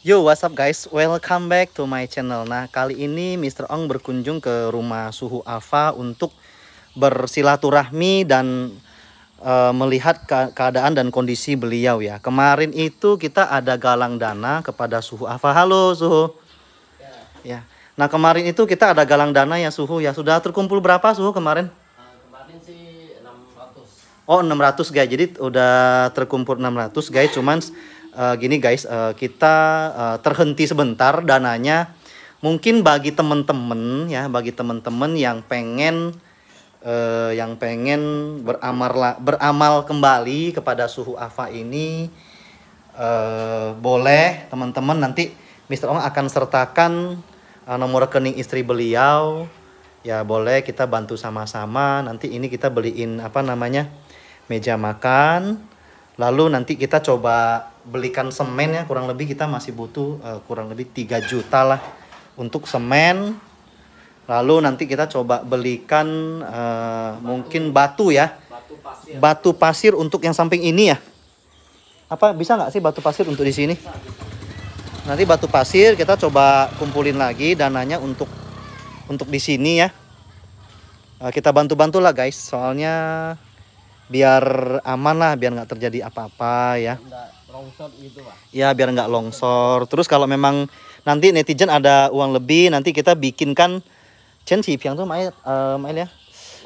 Yo, what's up guys? Welcome back to my channel. Nah, kali ini Mr. Ong berkunjung ke rumah suhu Ava untuk bersilaturahmi dan uh, melihat ke keadaan dan kondisi beliau ya. Kemarin itu kita ada galang dana kepada suhu Ava, Halo, suhu. Ya. ya. Nah, kemarin itu kita ada galang dana ya suhu ya. Sudah terkumpul berapa suhu kemarin? Ah, kemarin sih 600. Oh, 600 guys. Jadi udah terkumpul 600 guys, cuman uh, gini guys, uh, kita uh, terhenti sebentar dananya. Mungkin bagi teman-teman ya, bagi teman-teman yang pengen uh, yang pengen beramal beramal kembali kepada suhu Ava ini uh, boleh teman-teman nanti Mr. Om akan sertakan uh, nomor rekening istri beliau. Ya boleh kita bantu sama-sama. Nanti ini kita beliin apa namanya? meja makan lalu nanti kita coba belikan semen ya kurang lebih kita masih butuh uh, kurang lebih 3 juta lah untuk semen lalu nanti kita coba belikan uh, eh, batu, mungkin batu ya batu pasir. batu pasir untuk yang samping ini ya apa bisa nggak sih batu pasir untuk di sini nanti batu pasir kita coba kumpulin lagi dananya untuk untuk di sini ya eh, kita bantu-bantulah guys soalnya biar aman lah biar nggak terjadi apa-apa ya longsor gitu ya biar nggak longsor terus kalau memang nanti netizen ada uang lebih nanti kita bikinkan Chen si piang tuh mail uh, eh, mail ya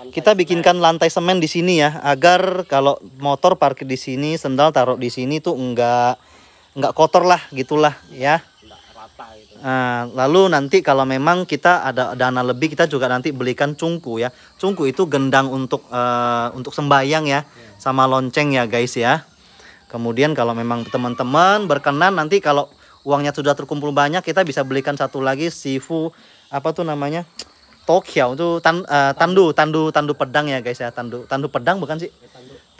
kita bikinkan lantai semen di sini ya agar kalau motor parkir di sini sendal taruh di sini tuh enggak enggak kotor lah gitulah ya Uh, lalu nanti kalau memang kita ada dana lebih kita juga nanti belikan cungku ya. Cungku itu gendang untuk uh, untuk sembayang ya sama lonceng ya guys ya. Kemudian kalau memang teman-teman berkenan nanti kalau uangnya sudah terkumpul banyak kita bisa belikan satu lagi sifu apa tuh namanya? Tokyo itu tan, uh, tandu tandu tandu pedang ya guys ya tandu tandu pedang bukan sih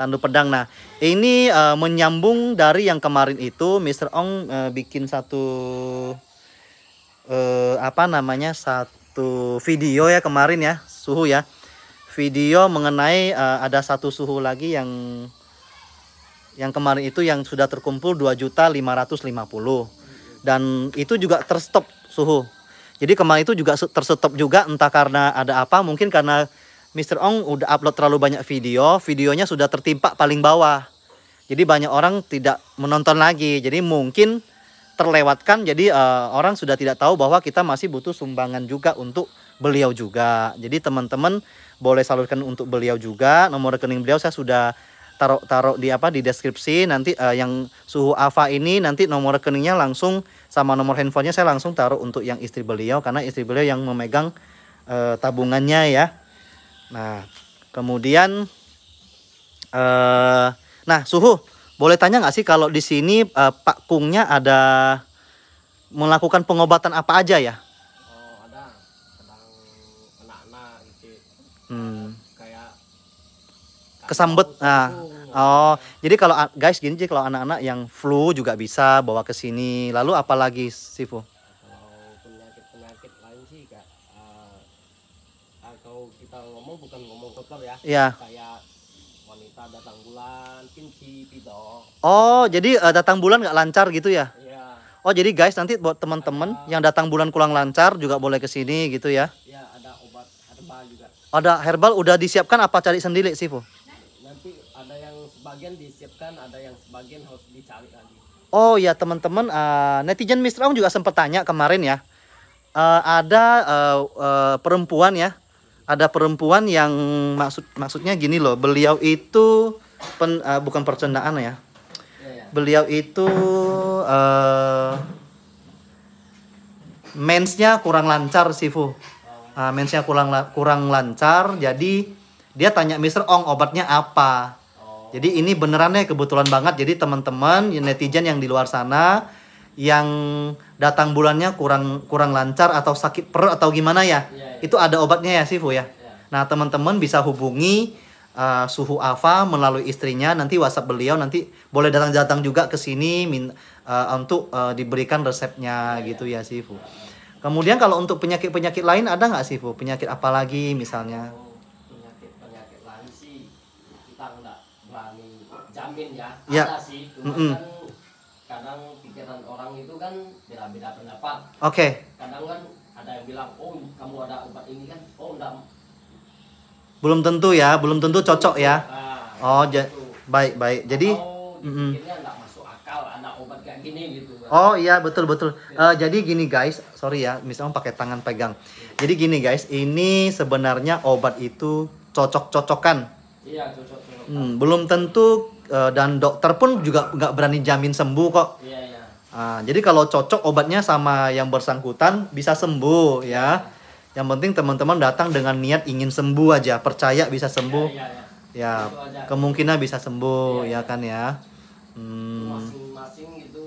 tandu pedang nah ini uh, menyambung dari yang kemarin itu Mr. Ong uh, bikin satu uh, apa namanya satu video ya kemarin ya suhu ya video mengenai uh, ada satu suhu lagi yang yang kemarin itu yang sudah terkumpul 2.550 dan itu juga terstop suhu jadi kemarin itu juga tersetop juga entah karena ada apa, mungkin karena Mr. Ong udah upload terlalu banyak video, videonya sudah tertimpa paling bawah. Jadi banyak orang tidak menonton lagi. Jadi mungkin terlewatkan jadi uh, orang sudah tidak tahu bahwa kita masih butuh sumbangan juga untuk beliau juga. Jadi teman-teman boleh salurkan untuk beliau juga. Nomor rekening beliau saya sudah taruh taruh di apa di deskripsi nanti uh, yang suhu Ava ini nanti nomor rekeningnya langsung sama nomor handphonenya saya langsung taruh untuk yang istri beliau karena istri beliau yang memegang uh, tabungannya ya. Nah, kemudian uh, nah suhu boleh tanya nggak sih kalau di sini uh, Pak Kungnya ada melakukan pengobatan apa aja ya? kesambet oh, nah gitu. oh jadi kalau ah, guys gini sih kalau anak-anak yang flu juga bisa bawa ke sini lalu apalagi Sifu sih ya iya. kayak wanita datang bulan kinci pido oh jadi uh, datang bulan nggak lancar gitu ya ya? oh jadi guys nanti buat teman-teman yang datang bulan kurang lancar juga boleh ke sini gitu ya ya ada obat herbal juga ada herbal udah disiapkan apa cari sendiri sih Fu? sebagian disiapkan ada yang sebagian harus dicari lagi oh ya teman-teman uh, netizen Mister Aung juga sempat tanya kemarin ya uh, ada uh, uh, perempuan ya ada perempuan yang maksud maksudnya gini loh beliau itu pen, uh, bukan percandaan ya iya, iya. beliau itu uh, mensnya kurang lancar sih Fu uh, mensnya kurang kurang lancar jadi dia tanya Mister Ong obatnya apa jadi ini beneran ya kebetulan banget. Jadi teman-teman netizen yang di luar sana yang datang bulannya kurang kurang lancar atau sakit perut atau gimana ya, ya, ya. itu ada obatnya ya Sifu ya. ya. Nah teman-teman bisa hubungi uh, suhu Ava melalui istrinya. Nanti WhatsApp beliau nanti boleh datang-datang juga ke sini uh, untuk uh, diberikan resepnya ya, gitu ya, ya Sifu. Kemudian kalau untuk penyakit-penyakit lain ada nggak Sifu? Penyakit apa lagi misalnya? mungkin ya, ya. ada sih cuma mm -mm. kan kadang pikiran orang itu kan beda-beda pendapat oke okay. kadang kan ada yang bilang oh kamu ada obat ini kan oh enggak belum tentu ya belum tentu cocok ya nah, oh gitu. baik baik jadi mm -mm. enggak masuk akal ada obat kayak gini gitu kan. oh iya betul betul uh, jadi gini guys sorry ya misalnya pakai tangan pegang jadi gini guys ini sebenarnya obat itu cocok-cocokan Iya, hmm, belum tentu eh, dan dokter pun juga nggak berani jamin sembuh kok. Iya Nah, jadi kalau cocok obatnya sama yang bersangkutan bisa sembuh iya, ya. Yang penting teman-teman datang dengan niat ingin sembuh aja, percaya bisa sembuh. Ya, kemungkinan bisa sembuh ya kan ya. masing masing hmm. itu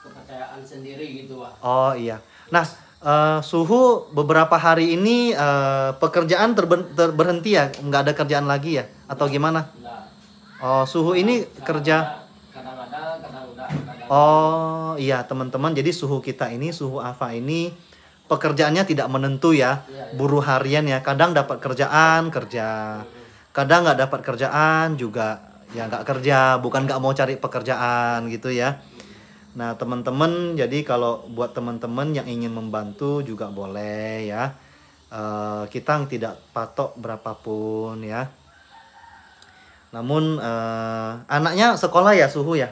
kepercayaan sendiri gitu, Oh iya. Nah, Uh, suhu beberapa hari ini uh, pekerjaan ter- berhenti ya, nggak ada kerjaan lagi ya, atau nah, gimana? enggak. Oh suhu ini kerja. oh iya teman-teman, jadi suhu kita ini suhu apa ini pekerjaannya tidak menentu ya, iya, iya. buruh harian ya, kadang dapat kerjaan kerja, kadang nggak dapat kerjaan juga ya nggak kerja, bukan nggak mau cari pekerjaan gitu ya. Nah, teman-teman, jadi kalau buat teman-teman yang ingin membantu juga boleh ya. Uh, kita tidak patok berapapun ya. Namun uh, anaknya sekolah ya suhu ya?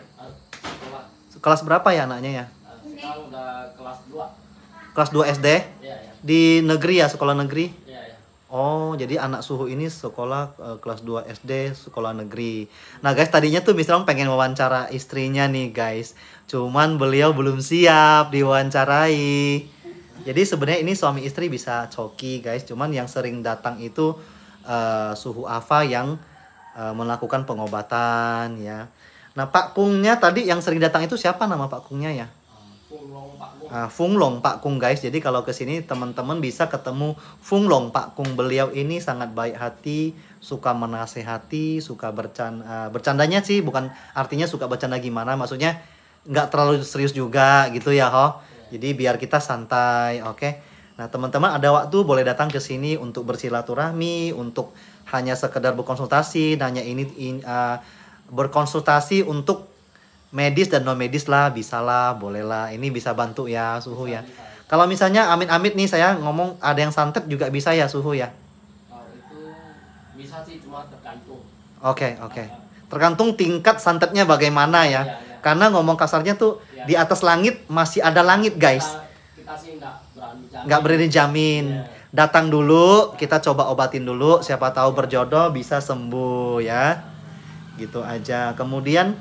Sekolah. Kelas berapa ya anaknya ya? Sekarang udah kelas 2. Kelas 2 SD? Ya, ya. Di negeri ya, sekolah negeri? Oh, jadi anak suhu ini sekolah uh, kelas 2 SD, sekolah negeri. Nah, guys, tadinya tuh Misram pengen wawancara istrinya nih, guys. Cuman beliau belum siap diwawancarai. Jadi sebenarnya ini suami istri bisa coki, guys. Cuman yang sering datang itu uh, suhu Ava yang uh, melakukan pengobatan ya. Nah, Pak Kungnya tadi yang sering datang itu siapa nama Pak Kungnya ya? Uh, ah, Fung Long Pak Kung guys. Jadi kalau ke sini teman-teman bisa ketemu Fung Long Pak Kung. Beliau ini sangat baik hati, suka menasehati, suka bercanda uh, bercandanya sih bukan artinya suka bercanda gimana, maksudnya nggak terlalu serius juga gitu ya, Ho. Jadi biar kita santai, oke. Okay? Nah, teman-teman ada waktu boleh datang ke sini untuk bersilaturahmi, untuk hanya sekedar berkonsultasi, nanya ini in, uh, berkonsultasi untuk medis dan non medis lah bisa lah boleh lah ini bisa bantu ya suhu bisa, ya bisa. kalau misalnya amit-amit nih saya ngomong ada yang santet juga bisa ya suhu ya oh, oke okay, oke okay. tergantung tingkat santetnya bagaimana ya, ya, ya. karena ngomong kasarnya tuh ya. di atas langit masih ada langit guys nggak berani jamin, berani jamin. Ya datang dulu, kita coba obatin dulu, siapa tahu berjodoh bisa sembuh ya. Gitu aja. Kemudian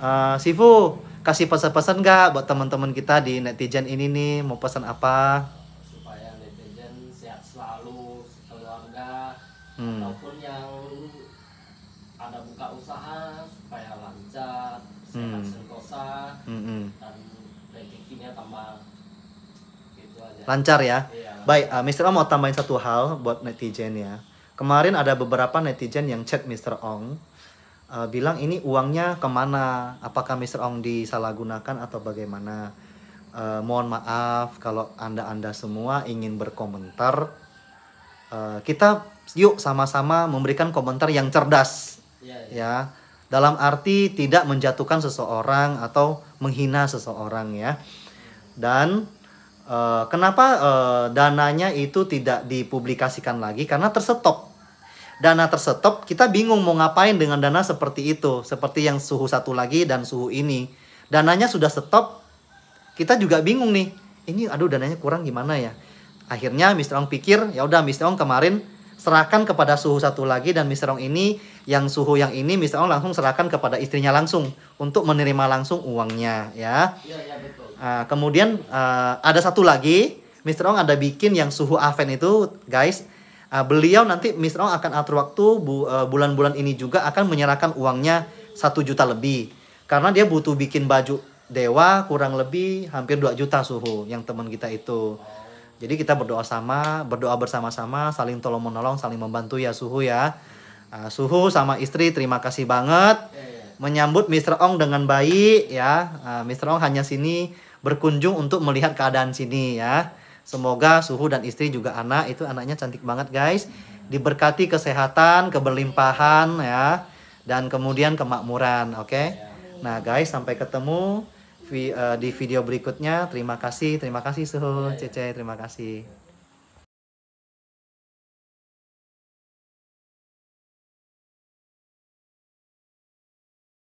uh, Sifu kasih pesan-pesan nggak buat teman-teman kita di netizen ini nih mau pesan apa supaya netizen sehat selalu keluarga hmm. ataupun yang ada buka usaha supaya lancar sehat hmm. hmm. dan rezekinya tambah gitu aja. lancar ya iya. baik uh, Mister Om mau tambahin satu hal buat netizen ya kemarin ada beberapa netizen yang chat Mister Ong uh, bilang ini uangnya kemana apakah Mr. Ong disalahgunakan atau bagaimana uh, mohon maaf kalau anda-anda semua ingin berkomentar uh, kita yuk sama-sama memberikan komentar yang cerdas ya, ya. ya dalam arti tidak menjatuhkan seseorang atau menghina seseorang ya dan uh, kenapa uh, dananya itu tidak dipublikasikan lagi karena tersetop? dana tersetop, kita bingung mau ngapain dengan dana seperti itu, seperti yang suhu satu lagi dan suhu ini. Dananya sudah stop, kita juga bingung nih. Ini aduh dananya kurang gimana ya? Akhirnya Mr. Ong pikir, ya udah Mr. Ong kemarin serahkan kepada suhu satu lagi dan Mr. Ong ini yang suhu yang ini Mr. Ong langsung serahkan kepada istrinya langsung untuk menerima langsung uangnya ya. ya, ya, betul. Uh, kemudian uh, ada satu lagi Mr. Ong ada bikin yang suhu Aven itu guys uh, beliau nanti Miss Ong akan atur waktu bu, eh, bulan-bulan ini juga akan menyerahkan uangnya satu juta lebih karena dia butuh bikin baju dewa kurang lebih hampir 2 juta suhu yang teman kita itu jadi kita berdoa sama berdoa bersama-sama saling tolong menolong saling membantu ya suhu ya uh, suhu sama istri terima kasih banget menyambut Mr. Ong dengan baik ya uh, Mr. Ong hanya sini berkunjung untuk melihat keadaan sini ya Semoga suhu dan istri juga anak itu anaknya cantik banget guys. Diberkati kesehatan, keberlimpahan ya dan kemudian kemakmuran, oke? Okay? Nah, guys, sampai ketemu eh, di video berikutnya. Terima kasih, terima kasih suhu, Cece, terima kasih.